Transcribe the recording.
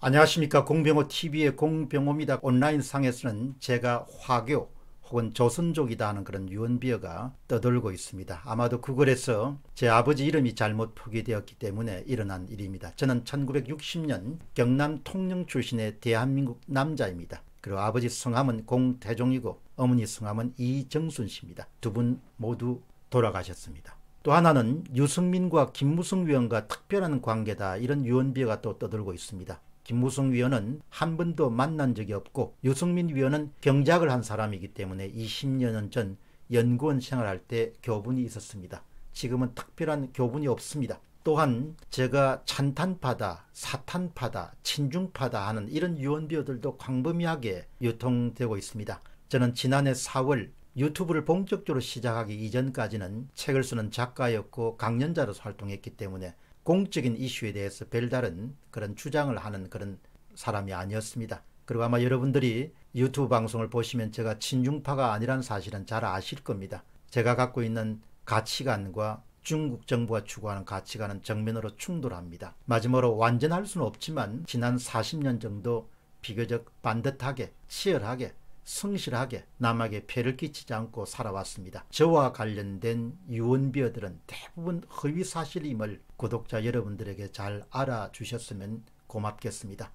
안녕하십니까 공병호TV의 공병호입니다. 온라인 상에서는 제가 화교 혹은 조선족이다 하는 그런 유언비어가 떠돌고 있습니다. 아마도 구글에서 제 아버지 이름이 잘못 포기되었기 때문에 일어난 일입니다. 저는 1960년 경남 통영 출신의 대한민국 남자입니다. 그리고 아버지 성함은 공태종이고 어머니 성함은 이정순 씨입니다. 두 분 모두 돌아가셨습니다. 또 하나는 유승민과 김무성 위원과 특별한 관계다 이런 유언비어가 또 떠들고 있습니다. 김무성 위원은 한 번도 만난 적이 없고 유승민 위원은 경작을 한 사람이기 때문에 20년 여전 연구원 생활할 때 교분이 있었습니다. 지금은 특별한 교분이 없습니다. 또한 제가 찬탄파다, 사탄파다, 친중파다 하는 이런 유언비어들도 광범위하게 유통되고 있습니다. 저는 지난해 4월 유튜브를 본격적으로 시작하기 이전까지는 책을 쓰는 작가였고 강연자로서 활동했기 때문에 공적인 이슈에 대해서 별다른 그런 주장을 하는 그런 사람이 아니었습니다. 그리고 아마 여러분들이 유튜브 방송을 보시면 제가 친중파가 아니란 사실은 잘 아실 겁니다. 제가 갖고 있는 가치관과 중국 정부가 추구하는 가치관은 정면으로 충돌합니다. 마지막으로 완전할 수는 없지만 지난 40년 정도 비교적 반듯하게 치열하게 성실하게 남에게 폐를 끼치지 않고 살아왔습니다. 저와 관련된 유언비어들은 대부분 허위사실임을 구독자 여러분들에게 잘 알아주셨으면 고맙겠습니다.